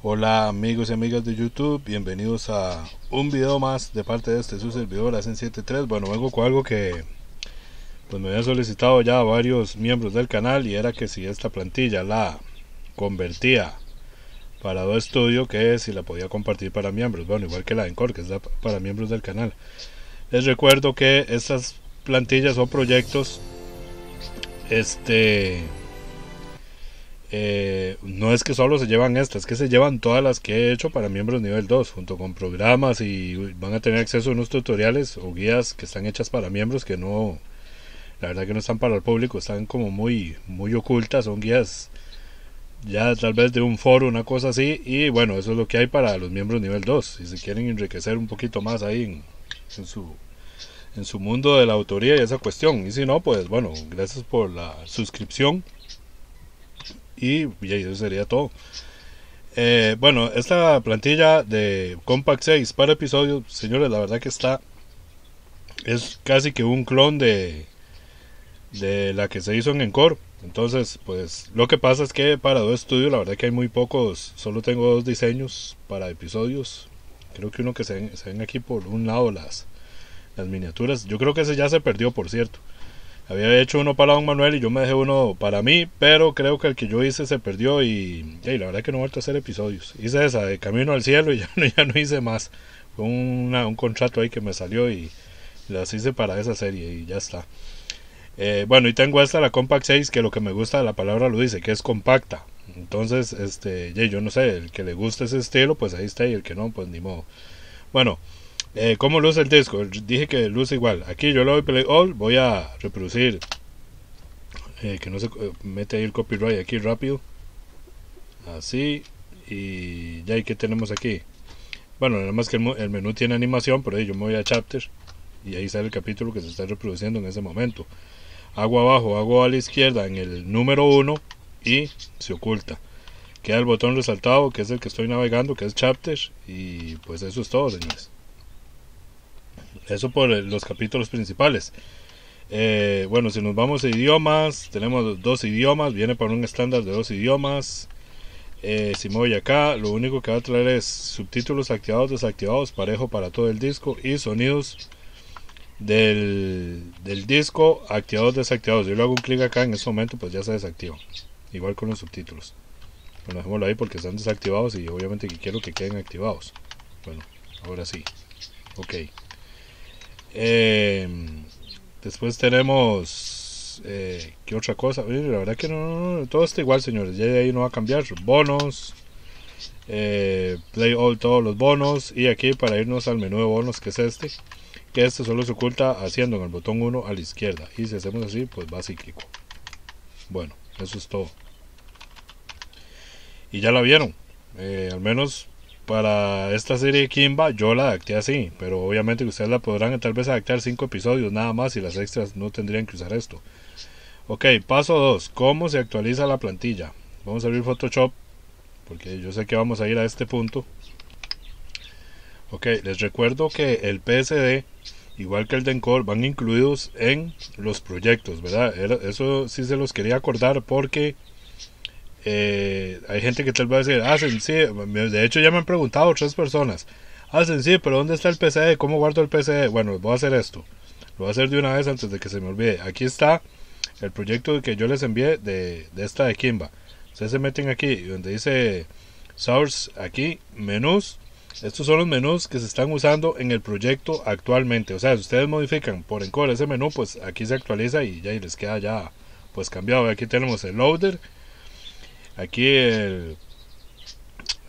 Hola amigos y amigas de YouTube, bienvenidos a un video más de parte de este su servidor ascen 73. Bueno, vengo con algo que pues me habían solicitado ya varios miembros del canal y era que si esta plantilla la convertía para Do estudio, que si la podía compartir para miembros, bueno, igual que la de Encore, que es para miembros del canal. Les recuerdo que estas plantillas o proyectos este eh, no es que solo se llevan estas, es que se llevan todas las que he hecho para miembros nivel 2, junto con programas y van a tener acceso a unos tutoriales o guías que están hechas para miembros que no, la verdad que no están para el público, están como muy, muy ocultas, son guías ya tal vez de un foro, una cosa así, y bueno, eso es lo que hay para los miembros nivel 2, si se quieren enriquecer un poquito más ahí su en su mundo de la autoría y esa cuestión y si no pues bueno gracias por la suscripción y, eso sería todo. Eh, bueno, esta plantilla de Compact 6 para episodios, señores, la verdad que está. Es casi que un clon de, de la que se hizo en Encore. Entonces, pues lo que pasa es que para dos estudios, la verdad que hay muy pocos. Solo tengo dos diseños para episodios. Creo que uno que se ven, aquí por un lado las, las miniaturas. Yo creo que ese ya se perdió, por cierto. Había hecho uno para don Manuel y yo me dejé uno para mí, pero creo que el que yo hice se perdió y, la verdad que no he vuelto a hacer episodios. Hice esa de Camino al Cielo y ya no, ya no hice más. Fue un contrato ahí que me salió y las hice para esa serie y ya está. Eh, bueno, y tengo esta, la Compact 6, que lo que me gusta la palabra lo dice, que es compacta. Entonces, este, yo no sé, el que le guste ese estilo, pues ahí está, y el que no, pues ni modo. Bueno, eh, ¿Cómo luce el disco? Dije que luce igual. Aquí yo le doy play all, voy a reproducir. Eh, que no se eh, mete ahí el copyright aquí rápido. Así. Y ya, ¿y qué tenemos aquí? Bueno, nada más que el, menú tiene animación, pero ahí yo me voy a chapter. Y ahí sale el capítulo que se está reproduciendo en ese momento. Hago abajo, hago a la izquierda en el número 1 y se oculta queda el botón resaltado que es el que estoy navegando que es chapter y pues eso es todo señores eso por los capítulos principales. Eh, bueno, si nos vamos a idiomas, tenemos dos idiomas, viene para un estándar de dos idiomas. Eh, si me voy acá, lo único que va a traer es subtítulos activados, desactivados, parejo para todo el disco y sonidos del, disco activados, desactivados. Yo le hago un clic acá, en este momento pues ya se desactiva. Igual con los subtítulos. Bueno, dejémoslo ahí porque están desactivados y obviamente quiero que queden activados. Bueno, ahora sí. Ok. Em, después tenemos. Eh, ¿Qué otra cosa? la verdad que no, no, Todo está igual, señores. Ya de ahí no va a cambiar. Bonos. Eh, play all, todos los bonos. Y aquí para irnos al menú de bonos, que es este. Que este solo se oculta haciendo en el botón 1 a la izquierda. Y si hacemos así, pues va cíclico. Bueno, eso es todo. Y ya la vieron. Eh, al menos para esta serie de Kimba yo la adapté así, pero obviamente ustedes la podrán tal vez adaptar cinco episodios nada más y las extras no tendrían que usar esto. Ok, paso 2, ¿cómo se actualiza la plantilla? Vamos a abrir Photoshop, porque yo sé que vamos a ir a este punto. Ok, les recuerdo que el PSD, igual que el de van incluidos en los proyectos, ¿verdad? Eso sí se los quería acordar porque eh, hay gente que tal va a decir, hacen sí, de hecho ya me han preguntado otras personas, hacen ah, sí, pero ¿dónde está el PCD? E? ¿Cómo guardo el PC? E? Bueno, voy a hacer esto, lo voy a hacer de una vez antes de que se me olvide. Aquí está el proyecto que yo les envié de, esta de Kimba. Ustedes se meten aquí, donde dice Source, aquí, menús. Estos son los menús que se están usando en el proyecto actualmente. O sea, si ustedes modifican por encoder ese menú, pues aquí se actualiza y ya les queda ya pues cambiado. Aquí tenemos el loader Aquí, el,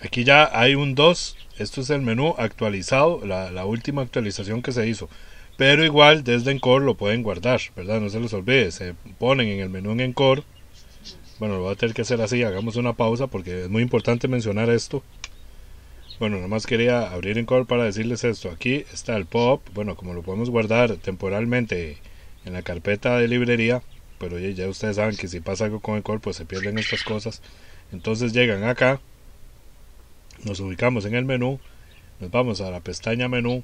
aquí ya hay un 2. Esto es el menú actualizado, la, última actualización que se hizo. Pero igual desde Encore lo pueden guardar, ¿verdad? No se los olvide. Se ponen en el menú en Encore. Bueno, lo voy a tener que hacer así. Hagamos una pausa porque es muy importante mencionar esto. Bueno, nada más quería abrir Encore para decirles esto. Aquí está el pop. Bueno, como lo podemos guardar temporalmente en la carpeta de librería. Pero ya, ya ustedes saben que si pasa algo con Encore, pues se pierden estas cosas. Entonces llegan acá, nos ubicamos en el menú, nos vamos a la pestaña menú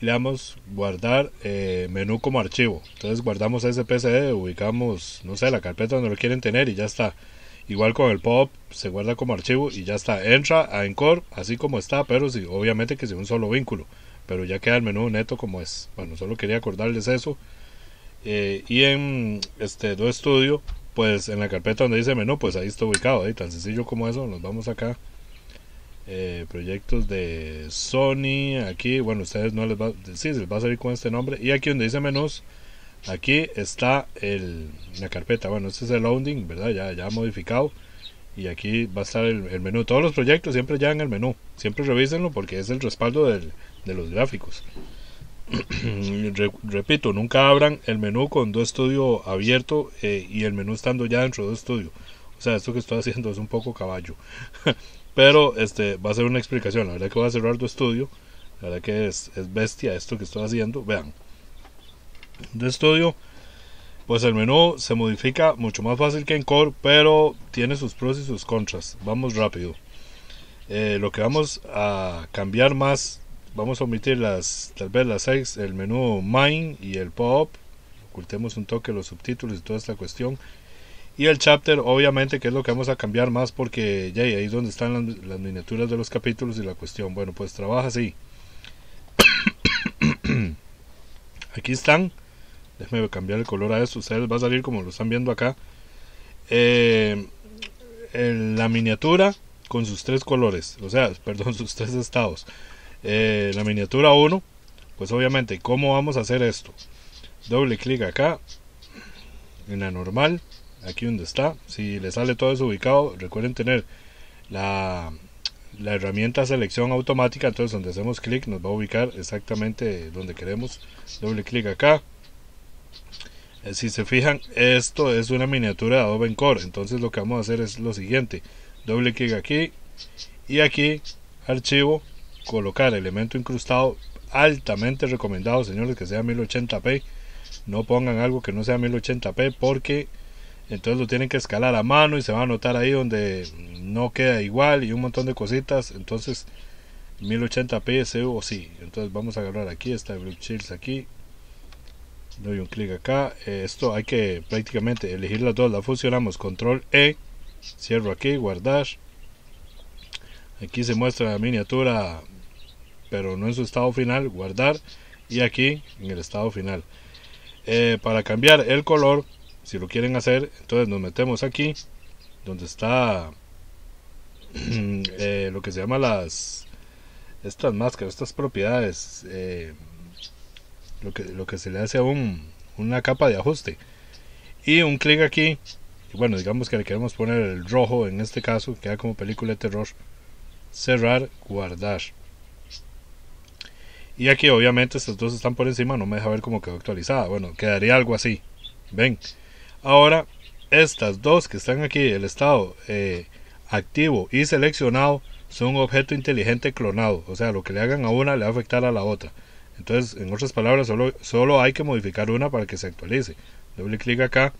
y le damos guardar eh, menú como archivo. Entonces guardamos ese PCD, ubicamos, no sé, la carpeta donde lo quieren tener y ya está. Igual con el pop, se guarda como archivo y ya está. Entra a Encore así como está, pero si obviamente que sin un solo vínculo. Pero ya queda el menú neto como es. Bueno, solo quería acordarles eso. Eh, y en este Do Studio pues en la carpeta donde dice menú, pues ahí está ubicado, ahí tan sencillo como eso, nos vamos acá. Eh, proyectos de Sony, aquí, bueno, ustedes no les va, sí, les va a salir con este nombre, y aquí donde dice menús, aquí está la carpeta, bueno, este es el loading, ¿verdad? Ya, ya modificado, y aquí va a estar el, menú, todos los proyectos siempre ya en el menú, siempre revísenlo porque es el respaldo de los gráficos. repito, nunca abran el menú con Do Studio abierto eh, y el menú estando ya dentro de estudio Studio. O sea, esto que estoy haciendo es un poco caballo. Pero este va a ser una explicación. La verdad que voy a cerrar Do Studio. La verdad que es, bestia esto que estoy haciendo. Vean. Do Studio. Pues el menú se modifica mucho más fácil que en Core, pero tiene sus pros y sus contras. Vamos rápido. Eh, lo que vamos a cambiar más vamos a omitir las tal vez las ex, el menú main y el pop ocultemos un toque los subtítulos y toda esta cuestión y el chapter obviamente que es lo que vamos a cambiar más porque ya ahí es donde están las, miniaturas de los capítulos y la cuestión bueno pues trabaja así aquí están déjenme cambiar el color a esto ustedes va a salir como lo están viendo acá eh, la miniatura con sus tres colores o sea perdón sus tres estados eh, la miniatura 1, pues obviamente, ¿cómo vamos a hacer esto? Doble clic acá, en la normal, aquí donde está. Si le sale todo ubicado recuerden tener la, la herramienta selección automática, entonces donde hacemos clic nos va a ubicar exactamente donde queremos. Doble clic acá. Eh, si se fijan, esto es una miniatura de Adobe Encore, entonces lo que vamos a hacer es lo siguiente. Doble clic aquí y aquí, archivo, colocar elemento incrustado, altamente recomendado, señores, que sea 1080p. No pongan algo que no sea 1080p porque entonces lo tienen que escalar a mano y se va a notar ahí donde no queda igual y un montón de cositas. Entonces 1080p es o sí. Entonces vamos a agarrar aquí esta Blue Shields aquí. Doy un clic acá. Eh, esto hay que prácticamente elegir las dos. La fusionamos. Control E. Cierro aquí. Guardar. Aquí se muestra la miniatura pero no en su estado final, guardar y aquí en el estado final. Eh, para cambiar el color, si lo quieren hacer, entonces nos metemos aquí donde está eh, lo que se llama las estas máscaras, estas propiedades, eh, lo, que, lo que se le hace a un, una capa de ajuste. Y un clic aquí, bueno, digamos que le queremos poner el rojo en este caso, queda como película de terror. Cerrar, guardar. Y aquí obviamente estas dos están por encima, no me deja ver cómo quedó actualizada. Bueno, quedaría algo así. Ven. Ahora, estas dos que están aquí, el estado eh, activo y seleccionado, son objeto inteligente clonado. O sea, lo que le hagan a una le va a afectar a la otra. Entonces, en otras palabras, solo, solo hay que modificar una para que se actualice. Doble clic acá,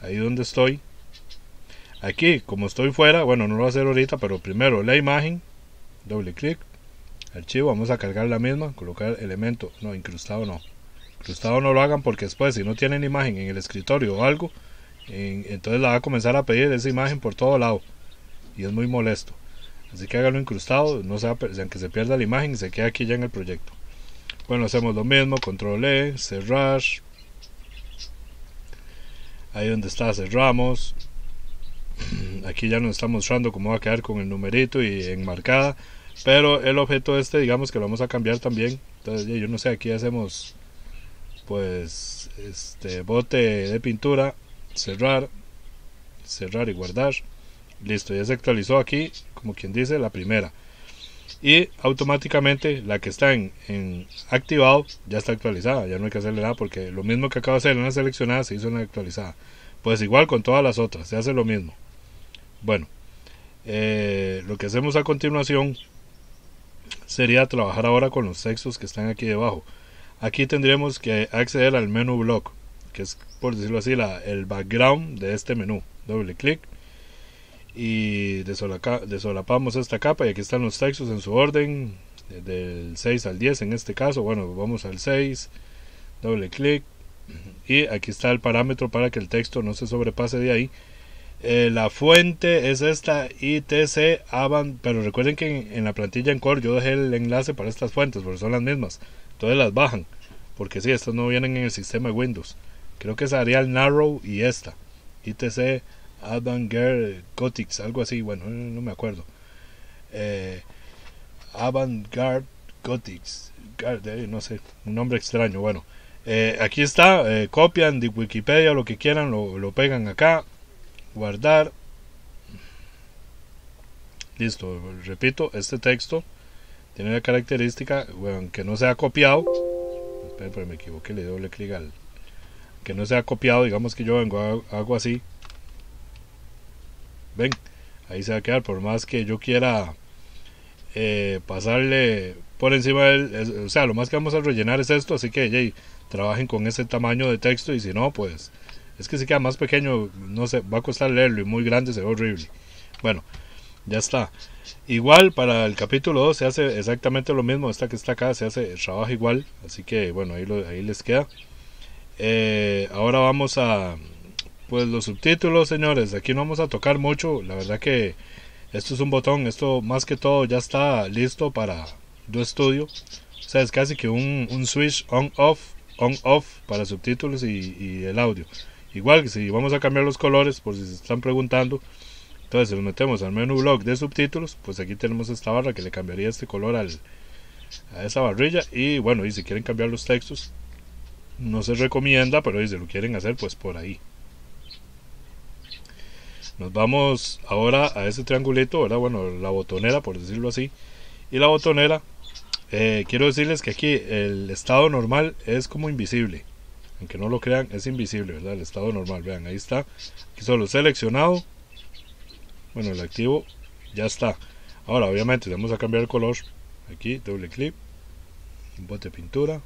ahí donde estoy. Aquí, como estoy fuera, bueno, no lo voy a hacer ahorita, pero primero la imagen, doble clic, archivo, vamos a cargar la misma, colocar elemento, no, incrustado no. Incrustado no lo hagan porque después si no tienen imagen en el escritorio o algo, entonces la va a comenzar a pedir esa imagen por todo lado y es muy molesto. Así que háganlo incrustado, no sea, aunque se pierda la imagen, se queda aquí ya en el proyecto. Bueno, hacemos lo mismo, control E, cerrar. Ahí donde está cerramos. Aquí ya nos está mostrando cómo va a quedar con el numerito y enmarcada. Pero el objeto este, digamos que lo vamos a cambiar también. Entonces, yo no sé, aquí hacemos pues este bote de pintura, cerrar, cerrar y guardar. Listo, ya se actualizó aquí, como quien dice, la primera. Y automáticamente la que está en, en activado ya está actualizada, ya no hay que hacerle nada porque lo mismo que acabo de hacer en la seleccionada se hizo en la actualizada. Pues igual con todas las otras, se hace lo mismo. Bueno, eh, lo que hacemos a continuación sería trabajar ahora con los textos que están aquí debajo. Aquí tendríamos que acceder al menú block, que es por decirlo así la, el background de este menú. Doble clic y desolapamos esta capa y aquí están los textos en su orden, del 6 al 10 en este caso. Bueno, vamos al 6, doble clic y aquí está el parámetro para que el texto no se sobrepase de ahí eh, la fuente es esta ITC avant pero recuerden que en, la plantilla en Core yo dejé el enlace para estas fuentes porque son las mismas. Entonces las bajan, porque si sí, estas no vienen en el sistema Windows. Creo que es Arial Narrow y esta. ITC avant Gothics, algo así, bueno, eh, no me acuerdo. Eh, garde no sé, un nombre extraño, bueno. Eh, aquí está, copian de Wikipedia lo que quieran, lo, lo pegan acá, guardar listo repito este texto tiene la característica bueno, que no sea copiado pero me equivoqué le doble clic al que no sea copiado digamos que yo vengo hago así ven ahí se va a quedar por más que yo quiera eh, pasarle por encima del o sea lo más que vamos a rellenar es esto así que trabajen con ese tamaño de texto y si no pues es que si queda más pequeño, no sé, va a costar leerlo y muy grande se ve horrible. Bueno, ya está. Igual para el capítulo 2 se hace exactamente lo mismo. Esta que está acá se hace el trabajo igual. Así que bueno, ahí, ahí les queda. Eh, ahora vamos a pues los subtítulos, señores. Aquí no vamos a tocar mucho. La verdad que esto es un botón. Esto más que todo ya está listo para tu estudio. O sea, es casi que un, switch on-off, on-off para subtítulos y el audio. Igual que si vamos a cambiar los colores, por si se están preguntando, entonces nos metemos al menú blog de subtítulos, pues aquí tenemos esta barra que le cambiaría este color a esa barrilla. Y bueno, y si quieren cambiar los textos, no se recomienda, pero si lo quieren hacer, pues por ahí. Nos vamos ahora a ese triangulito, ¿verdad? Bueno, la botonera, por decirlo así. Y la botonera, eh, quiero decirles que aquí el estado normal es como invisible aunque no lo crean, es invisible, ¿verdad? El estado normal, vean, ahí está. Aquí solo seleccionado. Bueno, el activo ya está. Ahora, obviamente, vamos a cambiar el color. Aquí, doble clic. Un bote pintura.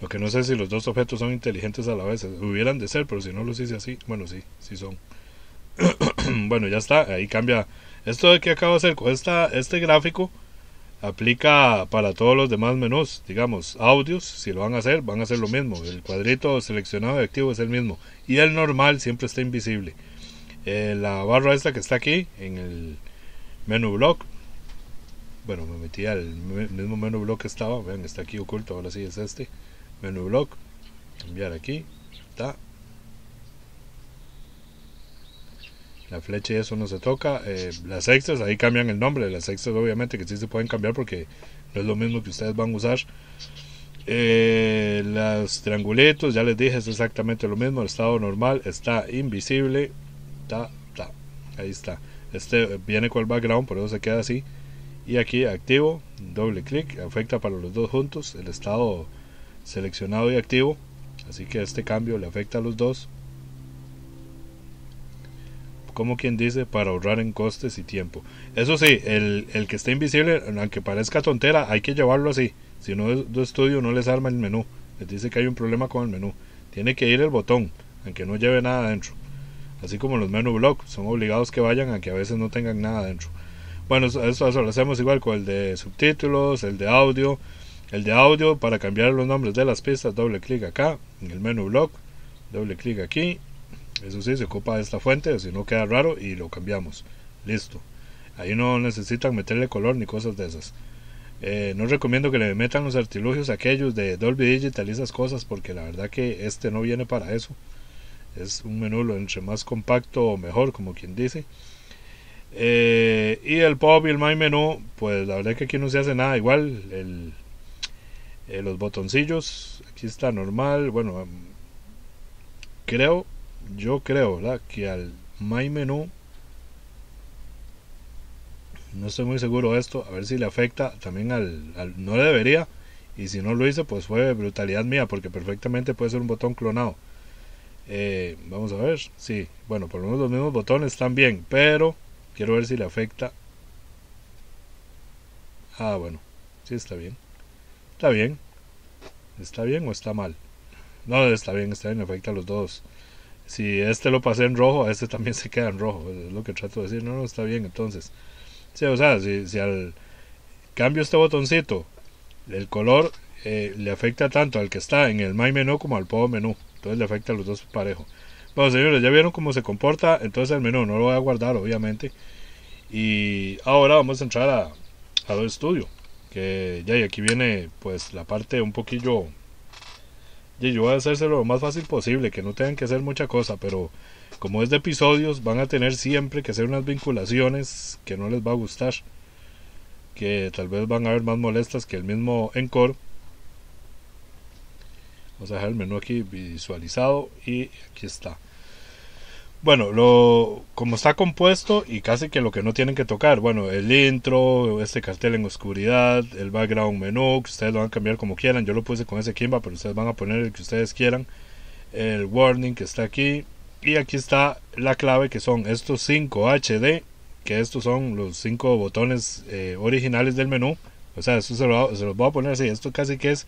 Lo que no sé si los dos objetos son inteligentes a la vez. Hubieran de ser, pero si no los hice así, bueno, sí, sí son. bueno, ya está. Ahí cambia. Esto de que acabo de hacer este gráfico aplica para todos los demás menús, digamos, audios, si lo van a hacer, van a hacer lo mismo, el cuadrito seleccionado de activo es el mismo y el normal siempre está invisible. Eh, la barra esta que está aquí en el menú blog bueno, me metí al mismo menú blog que estaba, vean, está aquí oculto, ahora sí es este, menú blog cambiar aquí, está la flecha y eso no se toca. Eh, las extras, ahí cambian el nombre. Las extras, obviamente, que si se pueden cambiar porque no es lo mismo que ustedes van a usar. Eh, las triangulitos, ya les dije, es exactamente lo mismo. El estado normal está invisible. Ta, Ahí está. Este viene con el background, por eso se queda así. Y aquí activo, doble clic, afecta para los dos juntos. El estado seleccionado y activo. Así que este cambio le afecta a los dos como quien dice, para ahorrar en costes y tiempo. Eso sí, el, que esté invisible, aunque parezca tontera, hay que llevarlo así. Si no, de estudio no les arma el menú. Les dice que hay un problema con el menú. Tiene que ir el botón, aunque no lleve nada adentro. Así como los menú block, son obligados que vayan aunque a veces no tengan nada adentro. Bueno, eso, lo hacemos igual con el de subtítulos, el de audio. El de audio, para cambiar los nombres de las pistas, doble clic acá, en el menú blog, doble clic aquí eso sí, se ocupa de esta fuente, si no queda raro y lo cambiamos. Listo. Ahí no necesitan meterle color ni cosas de esas. Eh, no recomiendo que le metan los artilugios aquellos de Dolby Digital y esas cosas porque la verdad que este no viene para eso. Es un menú lo entre más compacto o mejor, como quien dice. Eh, y el pop y el my menú, pues la verdad que aquí no se hace nada igual. Eh, los botoncillos, aquí está normal. Bueno, mm, creo yo creo ¿verdad? que al My menu no estoy muy seguro de esto, a ver si le afecta también al, no le debería, y si no lo hice, pues fue brutalidad mía, porque perfectamente puede ser un botón clonado. Eh, vamos a ver, sí, bueno, por lo menos los mismos botones están bien, pero quiero ver si le afecta. Ah, bueno, sí está bien. Está bien. ¿Está bien o está mal? No, está bien, está bien, afecta a los dos si este lo pasé en rojo, a este también se queda en rojo. Es lo que trato de decir. No, no, está bien, entonces. o sea, si, al cambio este botoncito, el color eh, le afecta tanto al que está en el My Menú como al power Menú. Entonces le afecta a los dos parejos. Bueno, señores, ya vieron cómo se comporta. Entonces el menú no lo voy a guardar, obviamente. Y ahora vamos a entrar a lo Studio. Que ya y aquí viene pues la parte un poquillo yo voy a hacérselo lo más fácil posible, que no tengan que hacer mucha cosa, pero como es de episodios, van a tener siempre que hacer unas vinculaciones que no les va a gustar, que tal vez van a ver más molestas que el mismo encore. Vamos a dejar el menú aquí visualizado y aquí está. Bueno, lo, como está compuesto y casi que lo que no tienen que tocar, bueno, el intro, este cartel en oscuridad, el background menú, que ustedes lo van a cambiar como quieran, yo lo puse con ese Kimba, pero ustedes van a poner el que ustedes quieran, el warning que está aquí, y aquí está la clave que son estos 5 HD, que estos son los 5 botones eh, originales del menú, o sea, esto se, los voy a poner así, esto casi que es,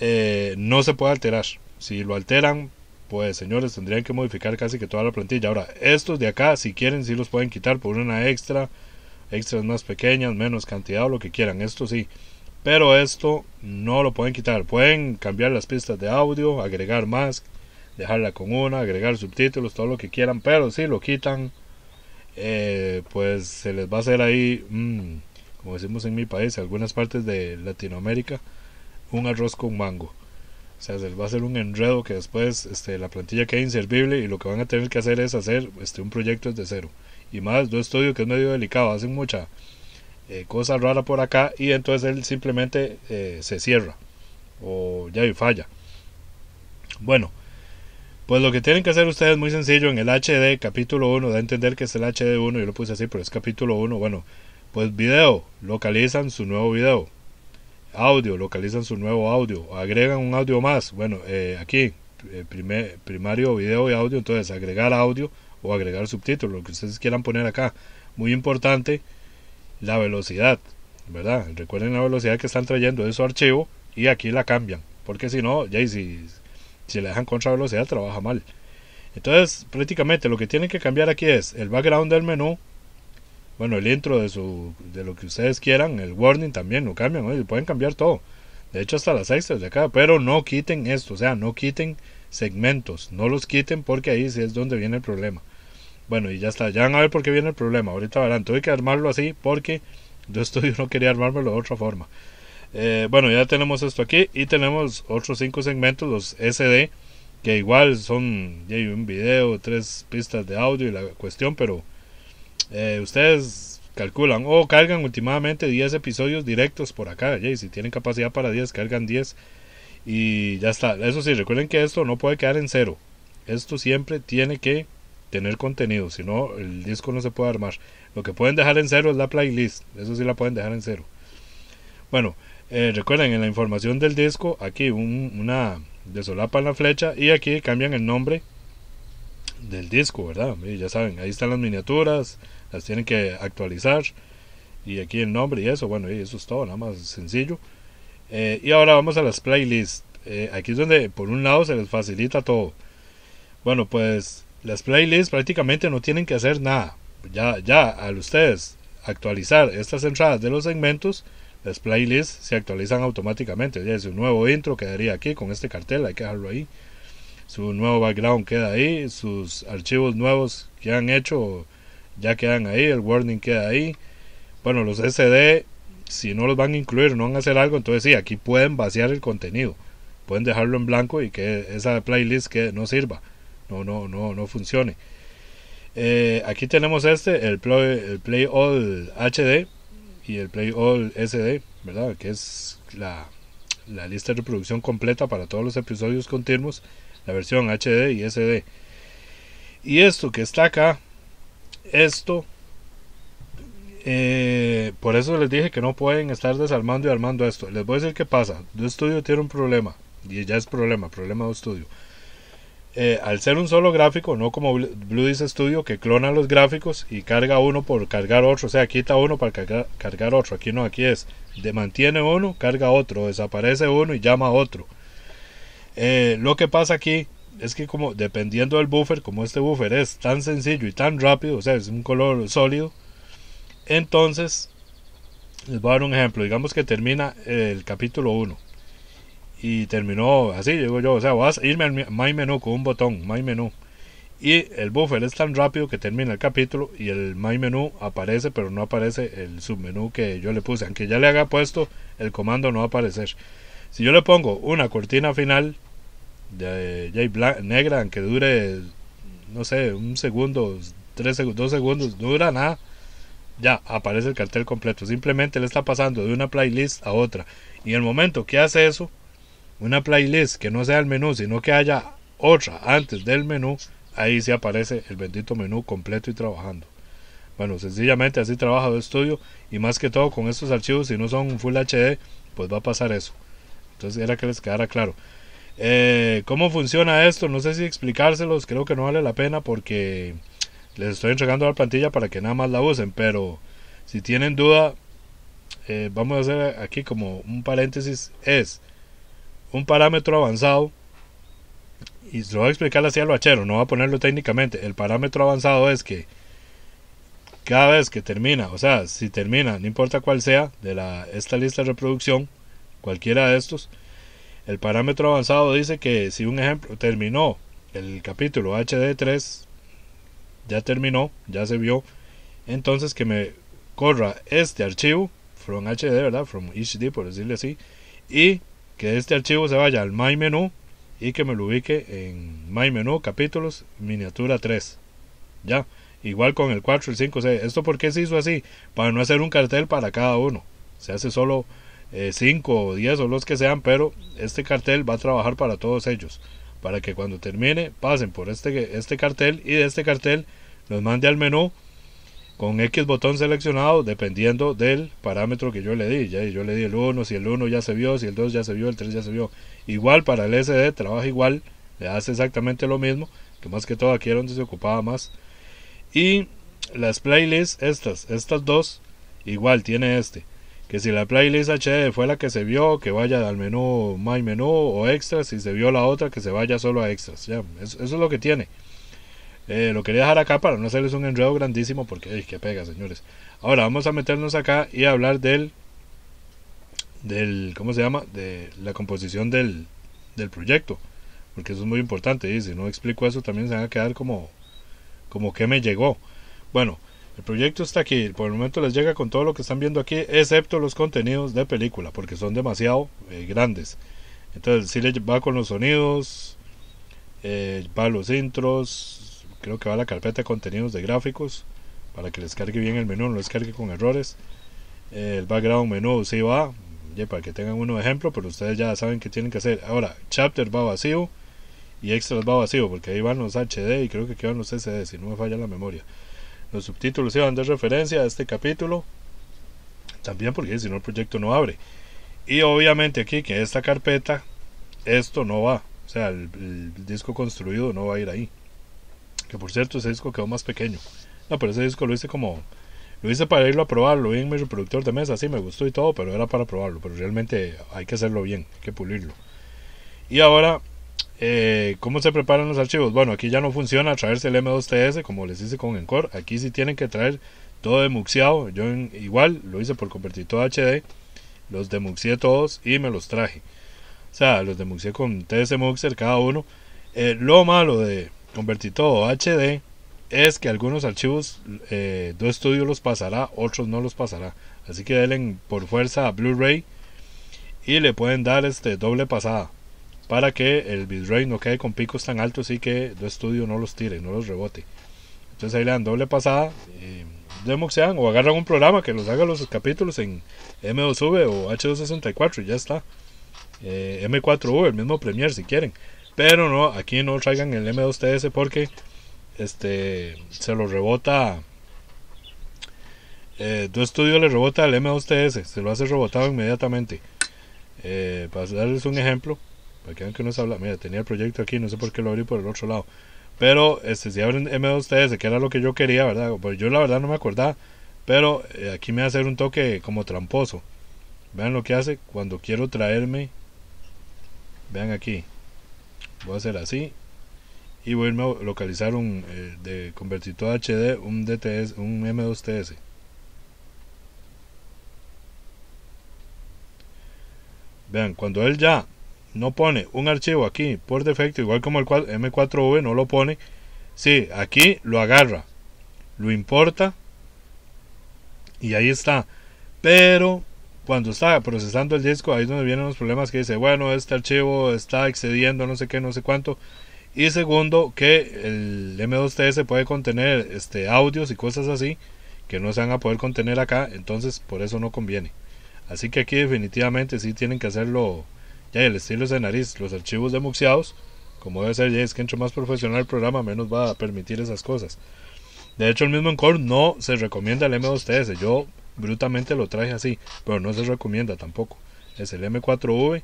eh, no se puede alterar, si lo alteran pues señores, tendrían que modificar casi que toda la plantilla. Ahora, estos de acá, si quieren, sí los pueden quitar por una extra, extras más pequeñas, menos cantidad lo que quieran. Esto sí. Pero esto no lo pueden quitar. Pueden cambiar las pistas de audio, agregar más, dejarla con una, agregar subtítulos, todo lo que quieran. Pero si lo quitan, eh, pues se les va a hacer ahí, mm, como decimos en mi país, en algunas partes de Latinoamérica, un arroz con mango. O sea, va a ser un enredo que después este, la plantilla queda inservible y lo que van a tener que hacer es hacer este, un proyecto desde cero. Y más, dos estudio que es medio delicado, hacen mucha eh, cosa rara por acá y entonces él simplemente eh, se cierra o ya y falla. Bueno, pues lo que tienen que hacer ustedes es muy sencillo. En el HD capítulo 1, da a entender que es el HD1, yo lo puse así, pero es capítulo 1. Bueno, pues video, localizan su nuevo video audio, localizan su nuevo audio, agregan un audio más. Bueno, eh, aquí, eh, primer, primario, video y audio, entonces agregar audio o agregar subtítulos, lo que ustedes quieran poner acá. Muy importante, la velocidad, ¿verdad? Recuerden la velocidad que están trayendo de su archivo y aquí la cambian, porque si no, ya si, si le dejan contra velocidad, trabaja mal. Entonces, prácticamente lo que tienen que cambiar aquí es el background del menú, bueno, el intro de, su, de lo que ustedes quieran, el warning también lo cambian, pueden cambiar todo. De hecho, hasta las extras de acá, pero no quiten esto, o sea, no quiten segmentos, no los quiten porque ahí sí es donde viene el problema. Bueno, y ya está, ya van a ver por qué viene el problema. Ahorita verán, tuve que armarlo así porque yo estoy, no quería armármelo de otra forma. Eh, bueno, ya tenemos esto aquí y tenemos otros cinco segmentos, los SD, que igual son, ya hay un video, tres pistas de audio y la cuestión, pero eh, ustedes calculan o cargan últimamente 10 episodios directos por acá. y si tienen capacidad para 10, cargan 10 y ya está. Eso sí, recuerden que esto no puede quedar en cero. Esto siempre tiene que tener contenido, si no, el disco no se puede armar. Lo que pueden dejar en cero es la playlist. Eso sí la pueden dejar en cero. Bueno, eh, recuerden en la información del disco, aquí un, una de en la flecha y aquí cambian el nombre del disco, ¿verdad? Y ya saben, ahí están las miniaturas, las tienen que actualizar. Y aquí el nombre y eso, bueno, y eso es todo, nada más sencillo. Eh, y ahora vamos a las playlists. Eh, aquí es donde por un lado se les facilita todo. Bueno, pues las playlists prácticamente no tienen que hacer nada. Ya, ya al ustedes actualizar estas entradas de los segmentos, las playlists se actualizan automáticamente. Ya es un nuevo intro quedaría aquí con este cartel, hay que dejarlo ahí su nuevo background queda ahí, sus archivos nuevos que han hecho ya quedan ahí, el warning queda ahí. Bueno, los SD, si no los van a incluir, no van a hacer algo, entonces sí, aquí pueden vaciar el contenido, pueden dejarlo en blanco y que esa playlist que no sirva, no, no, no, no funcione. Eh, aquí tenemos este, el play, el play All HD y el Play All SD, ¿verdad? Que es la, la lista de reproducción completa para todos los episodios continuos versión HD y SD. Y esto que está acá, esto, eh, por eso les dije que no pueden estar desarmando y armando esto. Les voy a decir que pasa. De estudio tiene un problema, y ya es problema, problema de estudio eh, al ser un solo gráfico, no como Blue's Studio que clona los gráficos y carga uno por cargar otro, o sea, quita uno para cargar, otro. Aquí no, aquí es, de mantiene uno, carga otro, desaparece uno y llama otro. Eh, lo que pasa aquí es que como dependiendo del buffer, como este buffer es tan sencillo y tan rápido, o sea, es un color sólido, entonces les voy a dar un ejemplo. Digamos que termina el capítulo 1 y terminó así, digo yo, o sea, vas a irme al My Menú con un botón, My Menú. Y el buffer es tan rápido que termina el capítulo y el My Menú aparece, pero no aparece el submenú que yo le puse. Aunque ya le haga puesto, el comando no va a aparecer. Si yo le pongo una cortina final, de eh, negra, aunque dure, no sé, un segundo, tres segundos, dos segundos, no dura nada. Ya, aparece el cartel completo. Simplemente le está pasando de una playlist a otra. Y en el momento que hace eso, una playlist que no sea el menú, sino que haya otra antes del menú, ahí sí aparece el bendito menú completo y trabajando. Bueno, sencillamente así trabaja el estudio y más que todo con estos archivos, si no son Full HD, pues va a pasar eso. Entonces era que les quedara claro. Eh, ¿Cómo funciona esto? No sé si explicárselos, creo que no vale la pena porque les estoy entregando la plantilla para que nada más la usen, pero si tienen duda, eh, vamos a hacer aquí como un paréntesis, es un parámetro avanzado, y se lo voy a explicar así al bachero, no voy a ponerlo técnicamente, el parámetro avanzado es que cada vez que termina, o sea, si termina, no importa cuál sea, de la, esta lista de reproducción, cualquiera de estos, el parámetro avanzado dice que si un ejemplo terminó el capítulo HD3, ya terminó, ya se vio, entonces que me corra este archivo, from HD, ¿verdad? From HD, por decirle así, y que este archivo se vaya al My Menu y que me lo ubique en My Menu, capítulos, miniatura 3. Ya, igual con el 4, el 5, 6. ¿Esto por qué se hizo así? Para no hacer un cartel para cada uno. Se hace solo eh, cinco o diez o los que sean, pero este cartel va a trabajar para todos ellos, para que cuando termine pasen por este, este cartel y de este cartel nos mande al menú con X botón seleccionado dependiendo del parámetro que yo le di. Ya yo le di el 1, si el 1 ya se vio, si el 2 ya se vio, el 3 ya se vio. Igual para el SD trabaja igual, le hace exactamente lo mismo, que más que todo aquí era donde se ocupaba más. Y las playlists, estas, estas dos, igual tiene este que si la playlist HD fue la que se vio, que vaya al menú My Menú o Extras, si se vio la otra, que se vaya solo a Extras. eso, es lo que tiene. Eh, lo quería dejar acá para no hacerles un enredo grandísimo porque, es que pega, señores. Ahora vamos a meternos acá y hablar del, del, ¿cómo se llama? De la composición del, del proyecto, porque eso es muy importante. Y si no explico eso, también se van a quedar como, como que me llegó. Bueno, el proyecto está aquí, por el momento les llega con todo lo que están viendo aquí, excepto los contenidos de película, porque son demasiado eh, grandes. Entonces, si les va con los sonidos, eh, los intros, creo que va la carpeta de contenidos de gráficos, para que les cargue bien el menú, no les cargue con errores. Eh, el background menú sí va, ya para que tengan uno ejemplo, pero ustedes ya saben que tienen que hacer. Ahora, chapter va vacío y extras va vacío, porque ahí van los HD y creo que aquí van los SD, si no me falla la memoria. Los subtítulos iban de referencia a este capítulo. También porque si no el proyecto no abre. Y obviamente aquí que esta carpeta, esto no va. O sea, el, disco construido no va a ir ahí. Que por cierto ese disco quedó más pequeño. No, pero ese disco lo hice como... Lo hice para irlo a probarlo en mi reproductor de mesa. así me gustó y todo, pero era para probarlo. Pero realmente hay que hacerlo bien, hay que pulirlo. Y ahora eh, ¿Cómo se preparan los archivos? Bueno, aquí ya no funciona traerse el M2TS como les hice con Encore. Aquí sí tienen que traer todo demuxiado. Yo igual lo hice por convertir todo HD. Los demuxeé todos y me los traje. O sea, los demuxeé con TS Muxer cada uno. Eh, lo malo de convertir todo HD es que algunos archivos eh, Do Studio los pasará, otros no los pasará. Así que denle por fuerza a Blu-ray y le pueden dar este doble pasada para que el bitrate no quede con picos tan altos y que de estudio no los tire, no los rebote. Entonces ahí le dan doble pasada, eh, demoxean o agarran un programa que los haga los capítulos en M2V o H264 y ya está. Eh, m 4 v el mismo Premiere si quieren. Pero no, aquí no traigan el M2TS porque este se lo rebota. Eh, tu estudio le rebota el M2TS, se lo hace rebotado inmediatamente. Eh, para darles un ejemplo, para que vean que Mira, tenía el proyecto aquí, no sé por qué lo abrí por el otro lado. Pero este, si abren M2TS, que era lo que yo quería, ¿verdad? Pues yo la verdad no me acordaba. Pero eh, aquí me va a hacer un toque como tramposo. Vean lo que hace cuando quiero traerme. Vean aquí. Voy a hacer así. Y voy a irme a localizar un eh, de convertito HD, un DTS, un M2TS. Vean, cuando él ya no pone un archivo aquí por defecto, igual como el M4V no lo pone. Sí, aquí lo agarra, lo importa y ahí está. Pero cuando está procesando el disco, ahí es donde vienen los problemas que dice, bueno, este archivo está excediendo no sé qué, no sé cuánto. Y segundo, que el M2TS puede contener este, audios y cosas así que no se van a poder contener acá, entonces por eso no conviene. Así que aquí definitivamente sí tienen que hacerlo ya el estilo es de nariz, los archivos de como debe ser, ya es que entre más profesional el programa, menos va a permitir esas cosas. De hecho, el mismo Encore no se recomienda el M2TS. Yo brutalmente lo traje así, pero no se recomienda tampoco. Es el M4V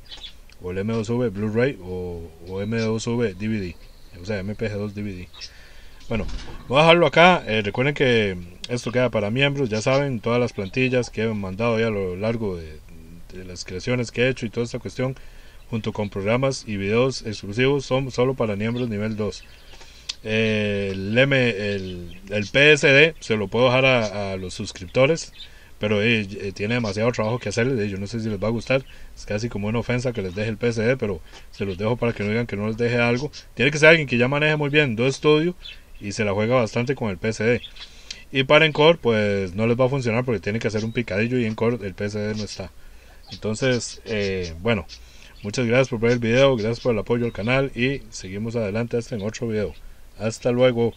o el M2V Blu-ray o, o, M2V DVD, o sea, MPG2 DVD. Bueno, voy a dejarlo acá. Eh, recuerden que esto queda para miembros, ya saben, todas las plantillas que he mandado ya a lo largo de las creaciones que he hecho y toda esta cuestión junto con programas y videos exclusivos son solo para miembros nivel 2. el, PSD se lo puedo dejar a, los suscriptores, pero eh, eh, tiene demasiado trabajo que hacerles. Eh, yo no sé si les va a gustar, es casi como una ofensa que les deje el PSD, pero se los dejo para que no digan que no les deje algo. Tiene que ser alguien que ya maneje muy bien Do Studio y se la juega bastante con el PSD. Y para Encore, pues no les va a funcionar porque tiene que hacer un picadillo y en Encore el PSD no está. Entonces, bueno. Muchas gracias por ver el video, gracias por el apoyo al canal y seguimos adelante hasta en otro video. Hasta luego.